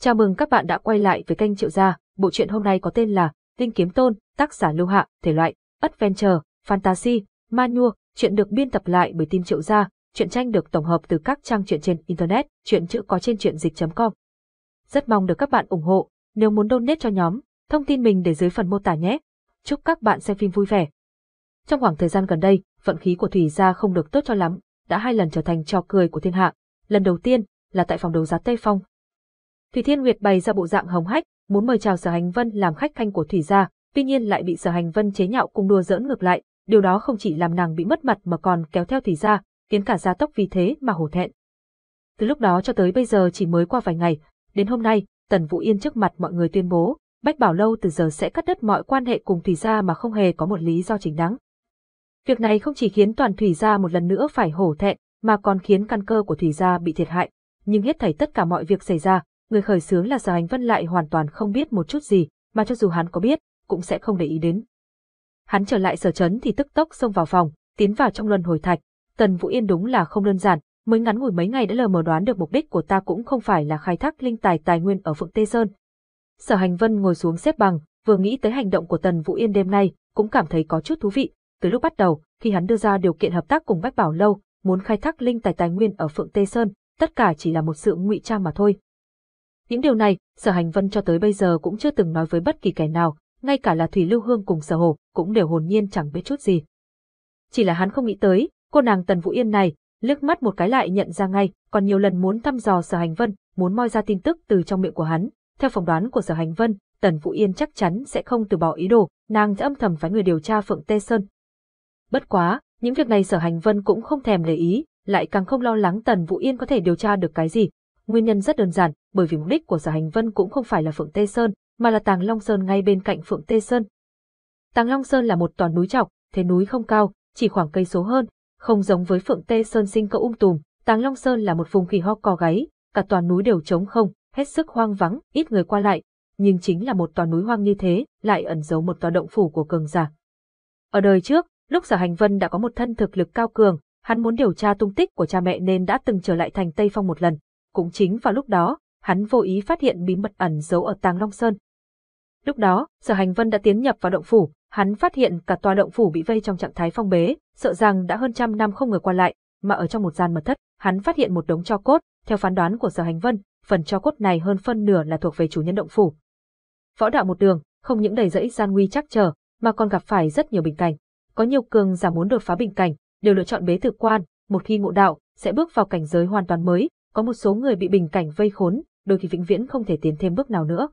Chào mừng các bạn đã quay lại với kênh Triệu Gia. Bộ truyện hôm nay có tên là Tinh Kiếm Tôn, tác giả Lưu Hạ, thể loại Adventure, Fantasy, Manua. Chuyện được biên tập lại bởi team Triệu Gia. Chuyện tranh được tổng hợp từ các trang truyện trên Internet, chuyện chữ có trên truyện dịch.com. Rất mong được các bạn ủng hộ. Nếu muốn donate cho nhóm, thông tin mình để dưới phần mô tả nhé. Chúc các bạn xem phim vui vẻ. Trong khoảng thời gian gần đây, vận khí của Thủy Gia không được tốt cho lắm, đã hai lần trở thành trò cười của thiên hạ. Lần đầu tiên là tại phòng đấu giá Tây Phong, Thủy Thiên Nguyệt bày ra bộ dạng hồng hách, muốn mời chào Sở Hành Vân làm khách khanh của Thủy gia, tuy nhiên lại bị Sở Hành Vân chế nhạo cùng đùa giỡn ngược lại, điều đó không chỉ làm nàng bị mất mặt mà còn kéo theo Thủy gia, khiến cả gia tộc vì thế mà hổ thẹn. Từ lúc đó cho tới bây giờ chỉ mới qua vài ngày, đến hôm nay, Tần Vũ Yên trước mặt mọi người tuyên bố, Bách Bảo Lâu từ giờ sẽ cắt đứt mọi quan hệ cùng Thủy gia mà không hề có một lý do chính đáng. Việc này không chỉ khiến toàn Thủy gia một lần nữa phải hổ thẹn, mà còn khiến căn cơ của Thủy gia bị thiệt hại, nhưng hết thảy tất cả mọi việc xảy ra người khởi xướng là Gia Hành Vân lại hoàn toàn không biết một chút gì, mà cho dù hắn có biết, cũng sẽ không để ý đến. Hắn trở lại sở trấn thì tức tốc xông vào phòng, tiến vào trong luân hồi thạch. Tần Vũ Yên đúng là không đơn giản, mới ngắn ngủi mấy ngày đã lờ mờ đoán được mục đích của ta cũng không phải là khai thác linh tài tài nguyên ở Phượng Tê Sơn. Sở Hành Vân ngồi xuống xếp bằng, vừa nghĩ tới hành động của Tần Vũ Yên đêm nay, cũng cảm thấy có chút thú vị. Từ lúc bắt đầu, khi hắn đưa ra điều kiện hợp tác cùng Bách Bảo Lâu, muốn khai thác linh tài tài nguyên ở Phượng Tê Sơn, tất cả chỉ là một sự ngụy trang mà thôi. Những điều này, Sở Hành Vân cho tới bây giờ cũng chưa từng nói với bất kỳ kẻ nào, ngay cả là Thủy Lưu Hương cùng Sở hồ cũng đều hồn nhiên chẳng biết chút gì. Chỉ là hắn không nghĩ tới, cô nàng Tần Vũ Yên này, liếc mắt một cái lại nhận ra ngay, còn nhiều lần muốn thăm dò Sở Hành Vân, muốn moi ra tin tức từ trong miệng của hắn. Theo phỏng đoán của Sở Hành Vân, Tần Vũ Yên chắc chắn sẽ không từ bỏ ý đồ, nàng sẽ âm thầm phái người điều tra Phượng Tê Sơn. Bất quá, những việc này Sở Hành Vân cũng không thèm để ý, lại càng không lo lắng Tần Vũ Yên có thể điều tra được cái gì, Nguyên nhân rất đơn giản, bởi vì mục đích của Giả Hành Vân cũng không phải là Phượng Tê Sơn, mà là Tàng Long Sơn ngay bên cạnh Phượng Tê Sơn. Tàng Long Sơn là một toàn núi trọc, thế núi không cao, chỉ khoảng cây số hơn, không giống với Phượng Tê Sơn sinh cậu um tùm, Tàng Long Sơn là một vùng khỉ ho cò gáy, cả toàn núi đều trống không, hết sức hoang vắng, ít người qua lại, nhưng chính là một tòa núi hoang như thế, lại ẩn giấu một tòa động phủ của cường giả. Ở đời trước, lúc Giả Hành Vân đã có một thân thực lực cao cường, hắn muốn điều tra tung tích của cha mẹ nên đã từng trở lại thành Tây Phong một lần, cũng chính vào lúc đó, hắn vô ý phát hiện bí mật ẩn giấu ở Tàng Long Sơn. Lúc đó, Sở Hành Vân đã tiến nhập vào động phủ, hắn phát hiện cả tòa động phủ bị vây trong trạng thái phong bế, sợ rằng đã hơn trăm năm không người qua lại, mà ở trong một gian mật thất, hắn phát hiện một đống cho cốt, theo phán đoán của Sở Hành Vân, phần cho cốt này hơn phân nửa là thuộc về chủ nhân động phủ. Võ đạo một đường, không những đầy rẫy gian nguy chắc trở, mà còn gặp phải rất nhiều bình cảnh. Có nhiều cường giả muốn đột phá bình cảnh, đều lựa chọn bế tử quan, một khi ngộ đạo, sẽ bước vào cảnh giới hoàn toàn mới, có một số người bị bình cảnh vây khốn, đôi khi vĩnh viễn không thể tiến thêm bước nào nữa.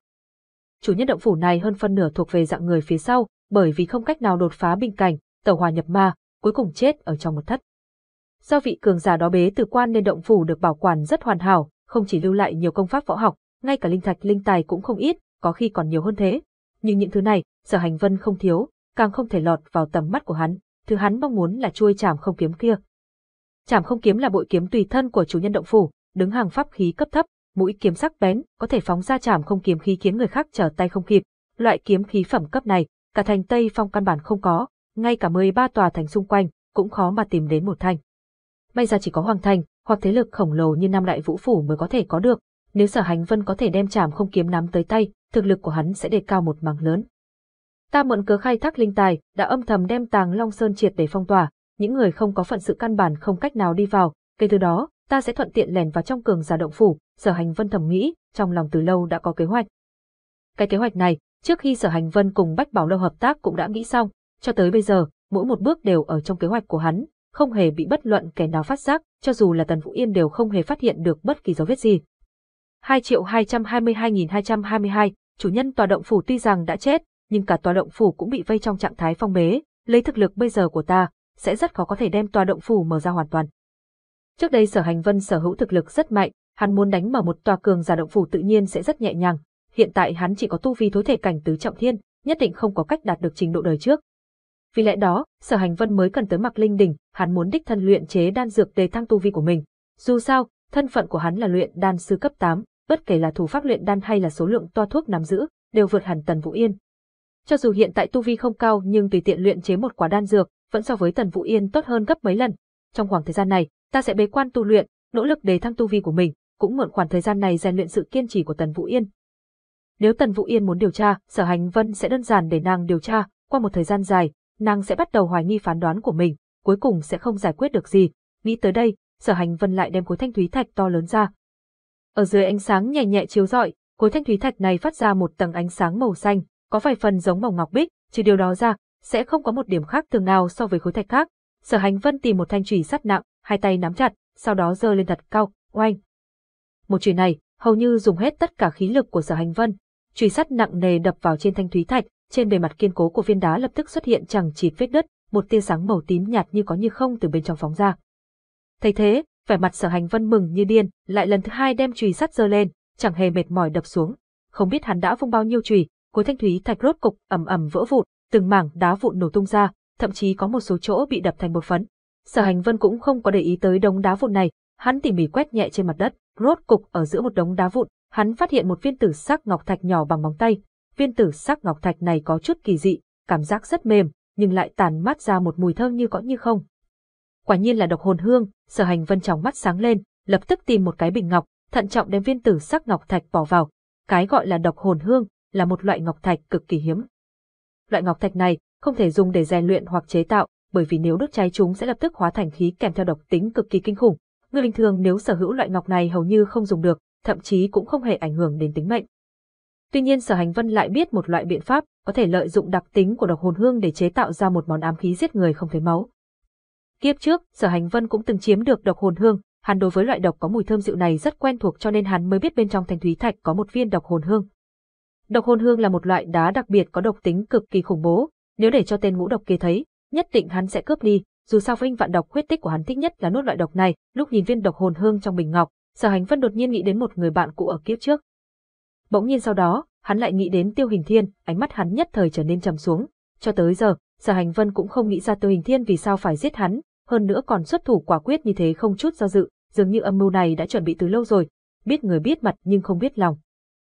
Chủ nhân động phủ này hơn phân nửa thuộc về dạng người phía sau, bởi vì không cách nào đột phá bình cảnh, tẩu hòa nhập ma, cuối cùng chết ở trong một thất. Do vị cường giả đó bế từ quan nên động phủ được bảo quản rất hoàn hảo, không chỉ lưu lại nhiều công pháp võ học, ngay cả linh thạch linh tài cũng không ít, có khi còn nhiều hơn thế. Nhưng những thứ này, Sở Hành Vân không thiếu, càng không thể lọt vào tầm mắt của hắn, thứ hắn mong muốn là chuôi chảm không kiếm kia. Chảm không kiếm là bội kiếm tùy thân của chủ nhân động phủ, đứng hàng pháp khí cấp thấp, mũi kiếm sắc bén, có thể phóng ra chảm không kiếm khí khiến người khác trở tay không kịp. Loại kiếm khí phẩm cấp này, cả thành Tây Phong căn bản không có, ngay cả 13 tòa thành xung quanh cũng khó mà tìm đến một thanh. May ra chỉ có hoàng thành, hoặc thế lực khổng lồ như Nam Đại Vũ phủ mới có thể có được, nếu Sở Hành Vân có thể đem chảm không kiếm nắm tới tay, thực lực của hắn sẽ đề cao một mảng lớn. Ta mượn cớ khai thác linh tài, đã âm thầm đem Tàng Long Sơn triệt để phong tỏa, những người không có phận sự căn bản không cách nào đi vào, kể từ đó, ta sẽ thuận tiện lèn vào trong cường giả động phủ, sở hành vân thầm nghĩ, trong lòng từ lâu đã có kế hoạch. Cái kế hoạch này, trước khi sở hành vân cùng Bách Bảo Lâu hợp tác cũng đã nghĩ xong, cho tới bây giờ, mỗi một bước đều ở trong kế hoạch của hắn, không hề bị bất luận kẻ nào phát giác, cho dù là Tần Vũ Yên đều không hề phát hiện được bất kỳ dấu vết gì. 2 triệu 222.222, chủ nhân tòa động phủ tuy rằng đã chết, nhưng cả tòa động phủ cũng bị vây trong trạng thái phong bế, lấy thực lực bây giờ của ta, sẽ rất khó có thể đem tòa động phủ mở ra hoàn toàn. Trước đây Sở Hành Vân sở hữu thực lực rất mạnh, hắn muốn đánh mở một tòa cường giả động phủ tự nhiên sẽ rất nhẹ nhàng. Hiện tại hắn chỉ có tu vi thối thể cảnh tứ trọng thiên, nhất định không có cách đạt được trình độ đời trước. Vì lẽ đó, Sở Hành Vân mới cần tới Mặc Linh Đỉnh, hắn muốn đích thân luyện chế đan dược để thăng tu vi của mình. Dù sao, thân phận của hắn là luyện đan sư cấp 8, bất kể là thủ pháp luyện đan hay là số lượng toa thuốc nắm giữ, đều vượt hẳn Tần Vũ Yên. Cho dù hiện tại tu vi không cao nhưng tùy tiện luyện chế một quả đan dược, vẫn so với Tần Vũ Yên tốt hơn gấp mấy lần. Trong khoảng thời gian này, ta sẽ bế quan tu luyện, nỗ lực để thăng tu vi của mình, cũng mượn khoảng thời gian này rèn luyện sự kiên trì của Tần Vũ Yên. Nếu Tần Vũ Yên muốn điều tra, Sở Hành Vân sẽ đơn giản để nàng điều tra, qua một thời gian dài, nàng sẽ bắt đầu hoài nghi phán đoán của mình, cuối cùng sẽ không giải quyết được gì. Nghĩ tới đây, Sở Hành Vân lại đem khối thanh thúy thạch to lớn ra. Ở dưới ánh sáng nhẹ nhẹ chiếu rọi, khối thanh thúy thạch này phát ra một tầng ánh sáng màu xanh, có vài phần giống màu ngọc bích, trừ điều đó ra, sẽ không có một điểm khác thường nào so với khối thạch khác. Sở Hành Vân tìm một thanh chùy sắt nặng, hai tay nắm chặt, sau đó giơ lên thật cao, oanh. Một chùy này, hầu như dùng hết tất cả khí lực của Sở Hành Vân, chùy sắt nặng nề đập vào trên thanh thúy thạch, trên bề mặt kiên cố của viên đá lập tức xuất hiện chẳng chịt vết đất, một tia sáng màu tím nhạt như có như không từ bên trong phóng ra. Thấy thế, vẻ mặt Sở Hành Vân mừng như điên, lại lần thứ hai đem chùy sắt giơ lên, chẳng hề mệt mỏi đập xuống, không biết hắn đã vung bao nhiêu chùy, khối thanh thúy thạch rốt cục ầm ầm vỡ vụn, từng mảng đá vụn nổ tung ra, thậm chí có một số chỗ bị đập thành một phấn. Sở Hành Vân cũng không có để ý tới đống đá vụn này, hắn tỉ mỉ quét nhẹ trên mặt đất, rốt cục ở giữa một đống đá vụn, hắn phát hiện một viên tử sắc ngọc thạch nhỏ bằng móng tay. Viên tử sắc ngọc thạch này có chút kỳ dị, cảm giác rất mềm, nhưng lại tàn mát ra một mùi thơm như có như không. Quả nhiên là độc hồn hương, Sở Hành Vân trong mắt sáng lên, lập tức tìm một cái bình ngọc, thận trọng đem viên tử sắc ngọc thạch bỏ vào. Cái gọi là độc hồn hương là một loại ngọc thạch cực kỳ hiếm. Loại ngọc thạch này không thể dùng để rèn luyện hoặc chế tạo, bởi vì nếu đốt cháy chúng sẽ lập tức hóa thành khí kèm theo độc tính cực kỳ kinh khủng. Người bình thường nếu sở hữu loại ngọc này hầu như không dùng được, thậm chí cũng không hề ảnh hưởng đến tính mệnh. Tuy nhiên Sở Hành Vân lại biết một loại biện pháp có thể lợi dụng đặc tính của độc hồn hương để chế tạo ra một món ám khí giết người không thấy máu. Kiếp trước, Sở Hành Vân cũng từng chiếm được độc hồn hương, hắn đối với loại độc có mùi thơm dịu này rất quen thuộc cho nên hắn mới biết bên trong thanh thúy thạch có một viên độc hồn hương. Độc hồn hương là một loại đá đặc biệt có độc tính cực kỳ khủng bố, nếu để cho tên ngũ độc kia thấy, nhất định hắn sẽ cướp đi, dù sao Vinh Vạn Độc huyết tích của hắn thích nhất là nuốt loại độc này, lúc nhìn viên độc hồn hương trong bình ngọc, Sở Hành Vân đột nhiên nghĩ đến một người bạn cũ ở kiếp trước. Bỗng nhiên sau đó, hắn lại nghĩ đến Tiêu Hình Thiên, ánh mắt hắn nhất thời trở nên trầm xuống, cho tới giờ, Sở Hành Vân cũng không nghĩ ra Tiêu Hình Thiên vì sao phải giết hắn, hơn nữa còn xuất thủ quả quyết như thế không chút do dự, dường như âm mưu này đã chuẩn bị từ lâu rồi, biết người biết mặt nhưng không biết lòng.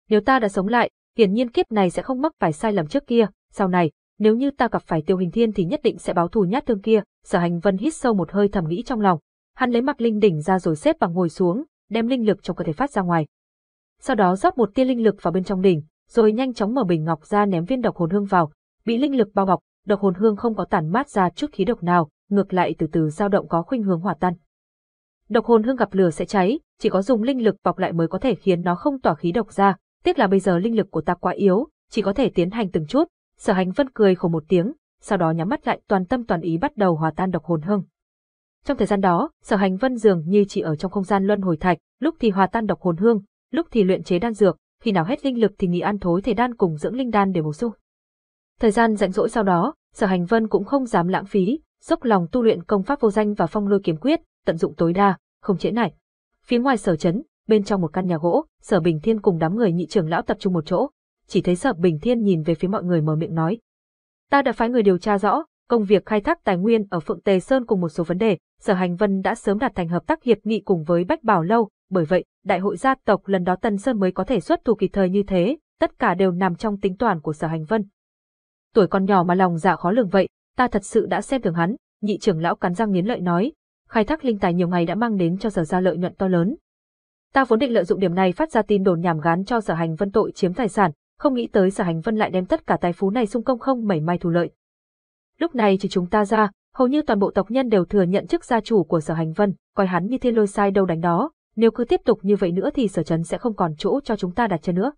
Nếu ta đã sống lại, hiển nhiên kiếp này sẽ không mắc phải sai lầm trước kia, sau này, nếu như ta gặp phải tiêu hình thiên thì nhất định sẽ báo thù nhát thương kia, sở hành vân hít sâu một hơi thầm nghĩ trong lòng. Hắn lấy mặt linh đỉnh ra rồi xếp và ngồi xuống, đem linh lực trong cơ thể phát ra ngoài. Sau đó rót một tia linh lực vào bên trong đỉnh, rồi nhanh chóng mở bình ngọc ra ném viên độc hồn hương vào, bị linh lực bao bọc, độc hồn hương không có tản mát ra chút khí độc nào, ngược lại từ từ dao động có khuynh hướng hỏa tan. Độc hồn hương gặp lửa sẽ cháy, chỉ có dùng linh lực bọc lại mới có thể khiến nó không tỏa khí độc ra, tiếc là bây giờ linh lực của ta quá yếu, chỉ có thể tiến hành từng chút, Sở Hành Vân cười khổ một tiếng, sau đó nhắm mắt lại toàn tâm toàn ý bắt đầu hòa tan độc hồn hương. Trong thời gian đó, Sở Hành Vân dường như chỉ ở trong không gian luân hồi thạch, lúc thì hòa tan độc hồn hương, lúc thì luyện chế đan dược, khi nào hết linh lực thì nghỉ ăn thối thể đan cùng dưỡng linh đan để bổ sung. Thời gian rảnh rỗi sau đó, Sở Hành Vân cũng không dám lãng phí, dốc lòng tu luyện công pháp vô danh và phong lôi kiếm quyết, tận dụng tối đa, không trễ nải. Phía ngoài sở trấn, bên trong một căn nhà gỗ, Sở Bình Thiên cùng đám người nhị trưởng lão tập trung một chỗ chỉ thấy Sở Bình Thiên nhìn về phía mọi người mở miệng nói. Ta đã phái người điều tra rõ, công việc khai thác tài nguyên ở Phượng Tề Sơn cùng một số vấn đề, Sở Hành Vân đã sớm đạt thành hợp tác hiệp nghị cùng với Bách Bảo Lâu, bởi vậy, đại hội gia tộc lần đó Tân Sơn mới có thể xuất thủ kịp thời như thế, tất cả đều nằm trong tính toán của Sở Hành Vân. Tuổi còn nhỏ mà lòng dạ khó lường vậy, ta thật sự đã xem thường hắn, nhị trưởng lão cắn răng nghiến lợi nói, khai thác linh tài nhiều ngày đã mang đến cho Sở gia lợi nhuận to lớn. Ta vốn định lợi dụng điểm này phát ra tin đồn nhảm gán cho Sở Hành Vân tội chiếm tài sản, không nghĩ tới sở hành vân lại đem tất cả tài phú này xung công không mảy may thu lợi. Lúc này chỉ chúng ta ra, hầu như toàn bộ tộc nhân đều thừa nhận chức gia chủ của sở hành vân, coi hắn như thiên lôi sai đâu đánh đó, nếu cứ tiếp tục như vậy nữa thì sở trấn sẽ không còn chỗ cho chúng ta đặt chân nữa.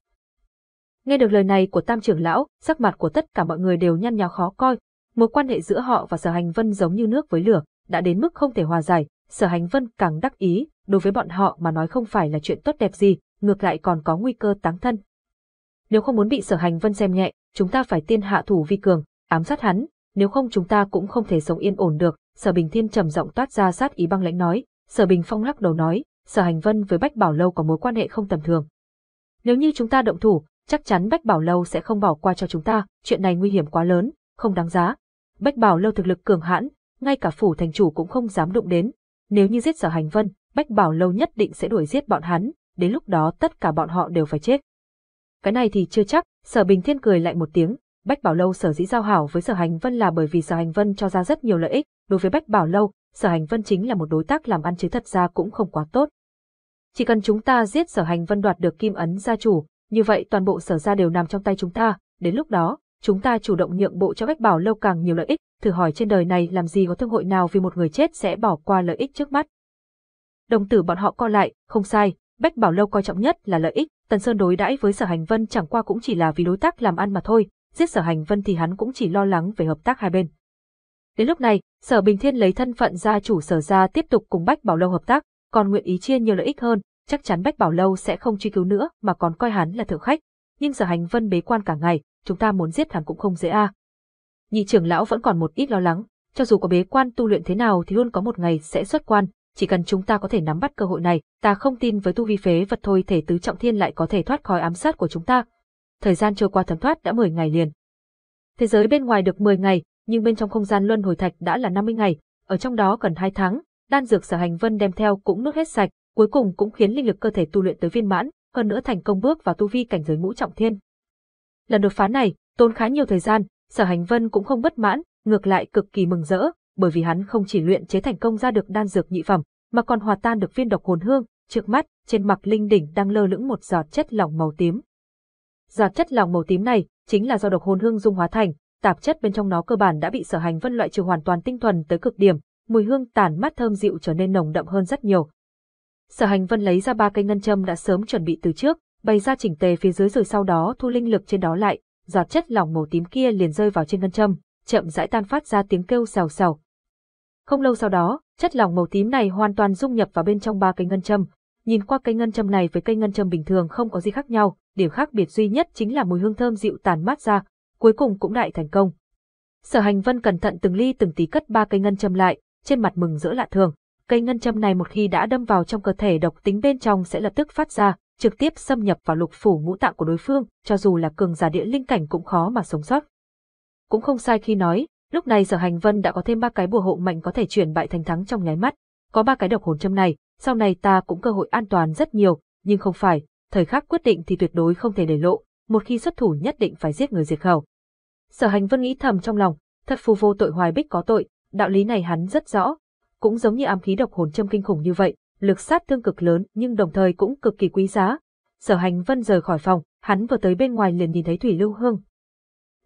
Nghe được lời này của tam trưởng lão, sắc mặt của tất cả mọi người đều nhăn nhó khó coi, mối quan hệ giữa họ và sở hành vân giống như nước với lửa, đã đến mức không thể hòa giải, sở hành vân càng đắc ý, đối với bọn họ mà nói không phải là chuyện tốt đẹp gì, ngược lại còn có nguy cơ táng thân. Nếu không muốn bị sở hành vân xem nhẹ, chúng ta phải tiên hạ thủ vi cường, ám sát hắn, nếu không chúng ta cũng không thể sống yên ổn được. Sở Bình Thiên trầm giọng toát ra sát ý băng lãnh nói, Sở Bình Phong lắc đầu nói, Sở Hành Vân với Bách Bảo Lâu có mối quan hệ không tầm thường. Nếu như chúng ta động thủ, chắc chắn Bách Bảo Lâu sẽ không bỏ qua cho chúng ta, chuyện này nguy hiểm quá lớn, không đáng giá. Bách Bảo Lâu thực lực cường hãn, ngay cả phủ thành chủ cũng không dám đụng đến. Nếu như giết Sở Hành Vân, Bách Bảo Lâu nhất định sẽ đuổi giết bọn hắn, đến lúc đó tất cả bọn họ đều phải chết cái này thì chưa chắc, sở bình thiên cười lại một tiếng. Bách Bảo Lâu sở dĩ giao hảo với Sở Hành Vân là bởi vì Sở Hành Vân cho ra rất nhiều lợi ích, đối với Bách Bảo Lâu, Sở Hành Vân chính là một đối tác làm ăn chứ thật ra cũng không quá tốt. Chỉ cần chúng ta giết Sở Hành Vân đoạt được kim ấn gia chủ, như vậy toàn bộ Sở gia đều nằm trong tay chúng ta, đến lúc đó, chúng ta chủ động nhượng bộ cho Bách Bảo Lâu càng nhiều lợi ích, thử hỏi trên đời này làm gì có thương hội nào vì một người chết sẽ bỏ qua lợi ích trước mắt. Đồng tử bọn họ co lại, không sai, Bách Bảo Lâu coi trọng nhất là lợi ích, Tần Sơn đối đãi với Sở Hành Vân chẳng qua cũng chỉ là vì đối tác làm ăn mà thôi, giết Sở Hành Vân thì hắn cũng chỉ lo lắng về hợp tác hai bên. Đến lúc này, Sở Bình Thiên lấy thân phận gia chủ Sở gia tiếp tục cùng Bách Bảo Lâu hợp tác, còn nguyện ý chia nhiều lợi ích hơn, chắc chắn Bách Bảo Lâu sẽ không truy cứu nữa mà còn coi hắn là thượng khách. Nhưng Sở Hành Vân bế quan cả ngày, chúng ta muốn giết hắn cũng không dễ a. À. Nhị trưởng lão vẫn còn một ít lo lắng, cho dù có bế quan tu luyện thế nào thì luôn có một ngày sẽ xuất quan, chỉ cần chúng ta có thể nắm bắt cơ hội này, ta không tin với tu vi phế vật thôi thể tứ trọng thiên lại có thể thoát khỏi ám sát của chúng ta. Thời gian trôi qua thấm thoát đã 10 ngày liền. Thế giới bên ngoài được 10 ngày, nhưng bên trong không gian luân hồi thạch đã là 50 ngày, ở trong đó gần 2 tháng, đan dược Sở Hành Vân đem theo cũng nuốt hết sạch, cuối cùng cũng khiến linh lực cơ thể tu luyện tới viên mãn, hơn nữa thành công bước vào tu vi cảnh giới ngũ trọng thiên. Lần đột phá này, tốn khá nhiều thời gian, Sở Hành Vân cũng không bất mãn, ngược lại cực kỳ mừng rỡ, bởi vì hắn không chỉ luyện chế thành công ra được đan dược nhị phẩm, mà còn hòa tan được viên độc hồn hương, trước mắt, trên mặt linh đỉnh đang lơ lửng một giọt chất lỏng màu tím. Giọt chất lỏng màu tím này chính là do độc hồn hương dung hóa thành, tạp chất bên trong nó cơ bản đã bị Sở Hành Vân loại trừ hoàn toàn tinh thuần tới cực điểm, mùi hương tàn mát thơm dịu trở nên nồng đậm hơn rất nhiều. Sở Hành Vân lấy ra ba cây ngân châm đã sớm chuẩn bị từ trước, bày ra chỉnh tề phía dưới rồi sau đó thu linh lực trên đó lại, giọt chất lỏng màu tím kia liền rơi vào trên ngân châm, chậm rãi tan phát ra tiếng kêu xào xào. Không lâu sau đó, chất lỏng màu tím này hoàn toàn dung nhập vào bên trong ba cây ngân châm. Nhìn qua cây ngân châm này với cây ngân châm bình thường không có gì khác nhau, điểm khác biệt duy nhất chính là mùi hương thơm dịu tàn mát ra, cuối cùng cũng đại thành công. Sở Hành Vân cẩn thận từng ly từng tí cất ba cây ngân châm lại, trên mặt mừng rỡ lạ thường. Cây ngân châm này một khi đã đâm vào trong cơ thể độc tính bên trong sẽ lập tức phát ra, trực tiếp xâm nhập vào lục phủ ngũ tạng của đối phương, cho dù là cường giả địa linh cảnh cũng khó mà sống sót. Cũng không sai khi nói, lúc này Sở Hành Vân đã có thêm ba cái bùa hộ mạnh có thể chuyển bại thành thắng trong nháy mắt, có ba cái độc hồn châm này, sau này ta cũng cơ hội an toàn rất nhiều, nhưng không phải, thời khắc quyết định thì tuyệt đối không thể để lộ, một khi xuất thủ nhất định phải giết người diệt khẩu. Sở Hành Vân nghĩ thầm trong lòng, thật phù vô tội hoài bích có tội, đạo lý này hắn rất rõ, cũng giống như ám khí độc hồn châm kinh khủng như vậy, lực sát thương cực lớn nhưng đồng thời cũng cực kỳ quý giá. Sở Hành Vân rời khỏi phòng, hắn vừa tới bên ngoài liền nhìn thấy Thủy Lưu Hương.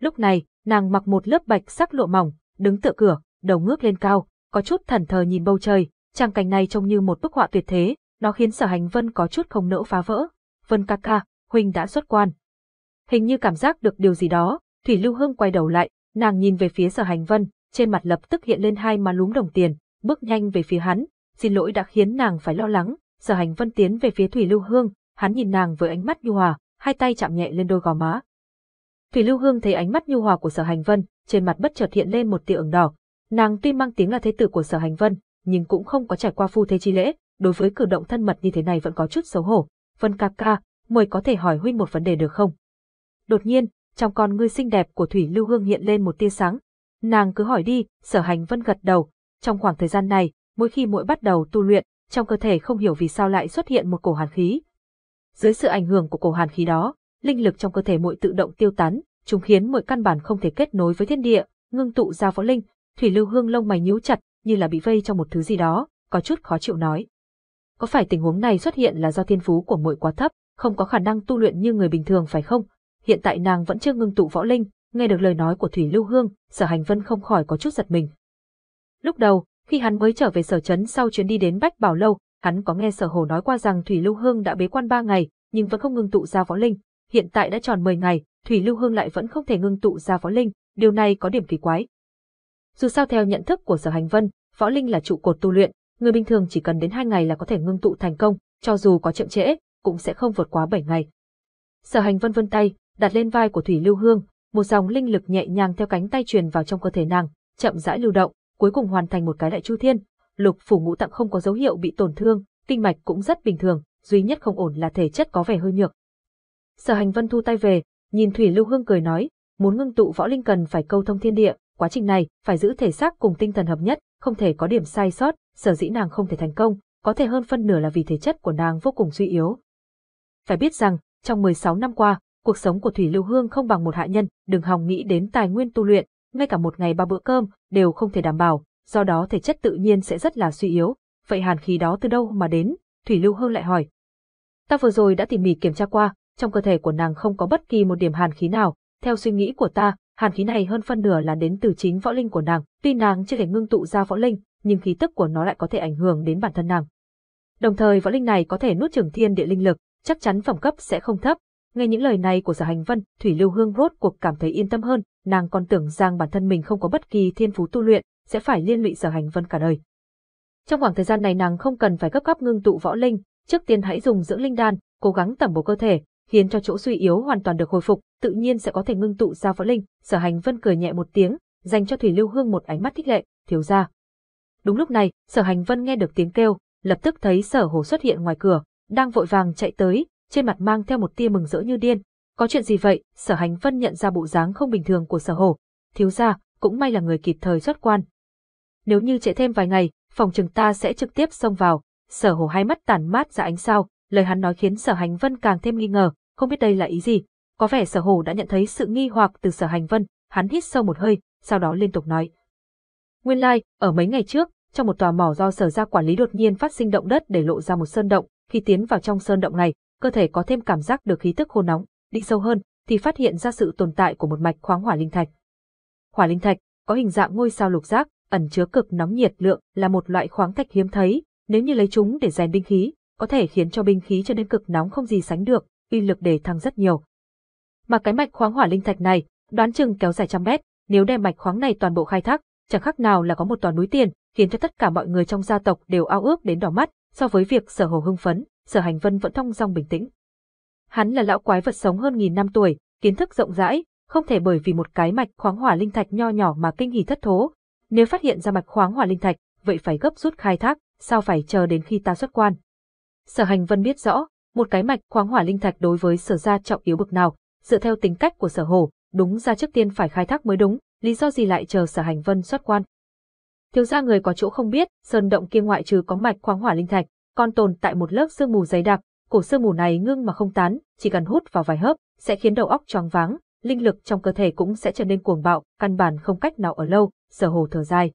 Lúc này, Nàng mặc một lớp bạch sắc lụa mỏng, đứng tựa cửa, đầu ngước lên cao, có chút thần thờ nhìn bầu trời, trang cảnh này trông như một bức họa tuyệt thế, nó khiến Sở Hành Vân có chút không nỡ phá vỡ. Vân ca ca, huynh đã xuất quan. Hình như cảm giác được điều gì đó, Thủy Lưu Hương quay đầu lại, nàng nhìn về phía Sở Hành Vân, trên mặt lập tức hiện lên hai má lúm đồng tiền, bước nhanh về phía hắn, xin lỗi đã khiến nàng phải lo lắng. Sở Hành Vân tiến về phía Thủy Lưu Hương, hắn nhìn nàng với ánh mắt nhu hòa, hai tay chạm nhẹ lên đôi gò má, Thủy Lưu Hương thấy ánh mắt nhu hòa của Sở Hành Vân, trên mặt bất chợt hiện lên một tia ửng đỏ. Nàng tuy mang tiếng là thế tử của Sở Hành Vân, nhưng cũng không có trải qua phu thế chi lễ, đối với cử động thân mật như thế này vẫn có chút xấu hổ. Vân ca ca, mời có thể hỏi huynh một vấn đề được không? Đột nhiên, trong con ngươi xinh đẹp của Thủy Lưu Hương hiện lên một tia sáng. Nàng cứ hỏi đi, Sở Hành Vân gật đầu. Trong khoảng thời gian này, mỗi khi muội bắt đầu tu luyện, trong cơ thể không hiểu vì sao lại xuất hiện một cổ hàn khí. Dưới sự ảnh hưởng của cổ hàn khí đó, linh lực trong cơ thể muội tự động tiêu tán, chúng khiến muội căn bản không thể kết nối với thiên địa, ngưng tụ ra võ linh, Thủy Lưu Hương lông mày nhíu chặt, như là bị vây trong một thứ gì đó, có chút khó chịu nói. Có phải tình huống này xuất hiện là do thiên phú của muội quá thấp, không có khả năng tu luyện như người bình thường phải không? Hiện tại nàng vẫn chưa ngưng tụ võ linh, nghe được lời nói của Thủy Lưu Hương, Sở Hành Vân không khỏi có chút giật mình. Lúc đầu, khi hắn mới trở về sở trấn sau chuyến đi đến Bách Bảo Lâu, hắn có nghe Sở Hồ nói qua rằng Thủy Lưu Hương đã bế quan ba ngày, nhưng vẫn không ngưng tụ ra võ linh, hiện tại đã tròn 10 ngày, Thủy Lưu Hương lại vẫn không thể ngưng tụ ra võ linh, điều này có điểm kỳ quái. Dù sao theo nhận thức của Sở Hành Vân, võ linh là trụ cột tu luyện, người bình thường chỉ cần đến 2 ngày là có thể ngưng tụ thành công, cho dù có chậm trễ, cũng sẽ không vượt quá 7 ngày. Sở Hành Vân vân tay, đặt lên vai của Thủy Lưu Hương, một dòng linh lực nhẹ nhàng theo cánh tay truyền vào trong cơ thể nàng, chậm rãi lưu động, cuối cùng hoàn thành một cái đại chu thiên. Lục phủ ngũ tạng không có dấu hiệu bị tổn thương, kinh mạch cũng rất bình thường, duy nhất không ổn là thể chất có vẻ hơi nhược. Sở Hành Vân thu tay về, nhìn Thủy Lưu Hương cười nói, muốn ngưng tụ võ linh cần phải câu thông thiên địa, quá trình này phải giữ thể xác cùng tinh thần hợp nhất, không thể có điểm sai sót, sở dĩ nàng không thể thành công, có thể hơn phân nửa là vì thể chất của nàng vô cùng suy yếu. Phải biết rằng, trong 16 năm qua, cuộc sống của Thủy Lưu Hương không bằng một hạ nhân, đừng hòng nghĩ đến tài nguyên tu luyện, ngay cả một ngày ba bữa cơm đều không thể đảm bảo, do đó thể chất tự nhiên sẽ rất là suy yếu. Vậy hàn khí đó từ đâu mà đến? Thủy Lưu Hương lại hỏi. Ta vừa rồi đã tỉ mỉ kiểm tra qua, trong cơ thể của nàng không có bất kỳ một điểm hàn khí nào, theo suy nghĩ của ta, hàn khí này hơn phân nửa là đến từ chính võ linh của nàng, tuy nàng chưa thể ngưng tụ ra võ linh, nhưng khí tức của nó lại có thể ảnh hưởng đến bản thân nàng. Đồng thời võ linh này có thể nuốt trường thiên địa linh lực, chắc chắn phẩm cấp sẽ không thấp. Nghe những lời này của Giả Hành Vân, Thủy Lưu Hương rốt cuộc cảm thấy yên tâm hơn, nàng còn tưởng rằng bản thân mình không có bất kỳ thiên phú tu luyện, sẽ phải liên lụy Giả Hành Vân cả đời. Trong khoảng thời gian này nàng không cần phải gấp gáp ngưng tụ võ linh, trước tiên hãy dùng dưỡng linh đan, cố gắng tẩm bổ cơ thể, khiến cho chỗ suy yếu hoàn toàn được hồi phục, tự nhiên sẽ có thể ngưng tụ ra võ linh. Sở Hành Vân cười nhẹ một tiếng, dành cho Thủy Lưu Hương một ánh mắt thích lệ, thiếu gia. Đúng lúc này, Sở Hành Vân nghe được tiếng kêu, lập tức thấy Sở Hồ xuất hiện ngoài cửa, đang vội vàng chạy tới, trên mặt mang theo một tia mừng rỡ như điên. Có chuyện gì vậy? Sở Hành Vân nhận ra bộ dáng không bình thường của Sở Hồ. Thiếu gia, cũng may là người kịp thời xuất quan. Nếu như trễ thêm vài ngày, phòng trường ta sẽ trực tiếp xông vào. Sở Hồ hai mắt tàn mát ra ánh sao, lời hắn nói khiến sở hành vân càng thêm nghi ngờ, không biết đây là ý gì. Có vẻ sở hổ đã nhận thấy sự nghi hoặc từ sở hành vân, hắn hít sâu một hơi, sau đó liên tục nói. Nguyên lai, like, ở mấy ngày trước, trong một tòa mỏ do sở ra quản lý đột nhiên phát sinh động đất để lộ ra một sơn động, khi tiến vào trong sơn động này, cơ thể có thêm cảm giác được khí tức khô nóng, đi sâu hơn thì phát hiện ra sự tồn tại của một mạch khoáng hỏa linh thạch. Hỏa linh thạch có hình dạng ngôi sao lục giác, ẩn chứa cực nóng nhiệt lượng, là một loại khoáng thạch hiếm thấy, nếu như lấy chúng để rèn binh khí, có thể khiến cho binh khí trở nên cực nóng không gì sánh được, uy lực đề thăng rất nhiều. Mà cái mạch khoáng hỏa linh thạch này, đoán chừng kéo dài trăm mét, nếu đem mạch khoáng này toàn bộ khai thác, chẳng khác nào là có một tòa núi tiền, khiến cho tất cả mọi người trong gia tộc đều ao ước đến đỏ mắt, so với việc sở hồ hưng phấn, sở hành vân vẫn thong dong bình tĩnh. Hắn là lão quái vật sống hơn nghìn năm tuổi, kiến thức rộng rãi, không thể bởi vì một cái mạch khoáng hỏa linh thạch nho nhỏ mà kinh hỉ thất thố. Nếu phát hiện ra mạch khoáng hỏa linh thạch, vậy phải gấp rút khai thác, sao phải chờ đến khi ta xuất quan. Sở Hành Vân biết rõ, một cái mạch khoáng hỏa linh thạch đối với sở gia trọng yếu bậc nào, dựa theo tính cách của sở hổ, đúng ra trước tiên phải khai thác mới đúng, lý do gì lại chờ sở Hành Vân xuất quan. Thiếu gia người có chỗ không biết, sơn động kia ngoại trừ có mạch khoáng hỏa linh thạch, còn tồn tại một lớp sương mù dày đặc, cổ sương mù này ngưng mà không tán, chỉ cần hút vào vài hớp, sẽ khiến đầu óc choáng váng, linh lực trong cơ thể cũng sẽ trở nên cuồng bạo, căn bản không cách nào ở lâu, sở hồ thở dài.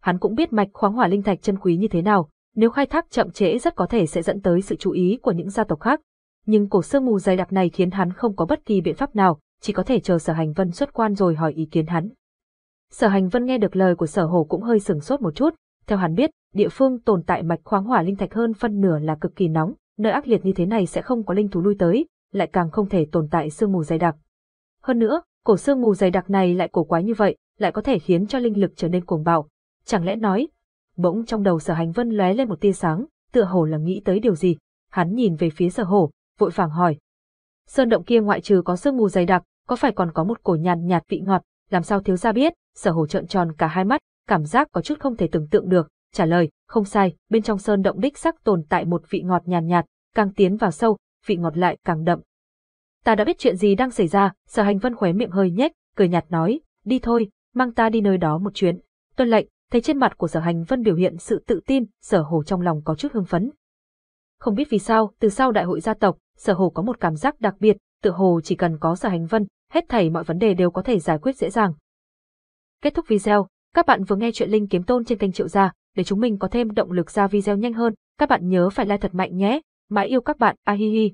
Hắn cũng biết mạch khoáng hỏa linh thạch chân quý như thế nào, nếu khai thác chậm trễ rất có thể sẽ dẫn tới sự chú ý của những gia tộc khác. Nhưng cổ sương mù dày đặc này khiến hắn không có bất kỳ biện pháp nào, chỉ có thể chờ sở hành vân xuất quan rồi hỏi ý kiến hắn. Sở hành vân nghe được lời của sở hồ cũng hơi sừng sốt một chút, theo hắn biết, địa phương tồn tại mạch khoáng hỏa linh thạch hơn phân nửa là cực kỳ nóng, nơi ác liệt như thế này sẽ không có linh thú lui tới, lại càng không thể tồn tại sương mù dày đặc. Hơn nữa, cổ sương mù dày đặc này lại cổ quái như vậy, lại có thể khiến cho linh lực trở nên cuồng bạo. Chẳng lẽ nói, bỗng trong đầu sở hành vân lóe lên một tia sáng, tựa hồ là nghĩ tới điều gì. Hắn nhìn về phía sở hồ, vội vàng hỏi. Sơn động kia ngoại trừ có sương mù dày đặc, có phải còn có một cổ nhàn nhạt vị ngọt, làm sao thiếu gia biết, sở hồ trợn tròn cả hai mắt, cảm giác có chút không thể tưởng tượng được, trả lời, không sai, bên trong sơn động đích sắc tồn tại một vị ngọt nhàn nhạt, càng tiến vào sâu, vị ngọt lại càng đậm. Ta đã biết chuyện gì đang xảy ra, sở hành vân khóe miệng hơi nhếch, cười nhạt nói, đi thôi, mang ta đi nơi đó một chuyến. Tuân lệnh, thấy trên mặt của sở hành vân biểu hiện sự tự tin, sở hồ trong lòng có chút hưng phấn. Không biết vì sao, từ sau đại hội gia tộc, sở hồ có một cảm giác đặc biệt, tự hồ chỉ cần có sở hành vân, hết thảy mọi vấn đề đều có thể giải quyết dễ dàng. Kết thúc video, các bạn vừa nghe chuyện Linh Kiếm Tôn trên kênh Triệu Gia, để chúng mình có thêm động lực ra video nhanh hơn, các bạn nhớ phải like thật mạnh nhé, mãi yêu các bạn, ahihi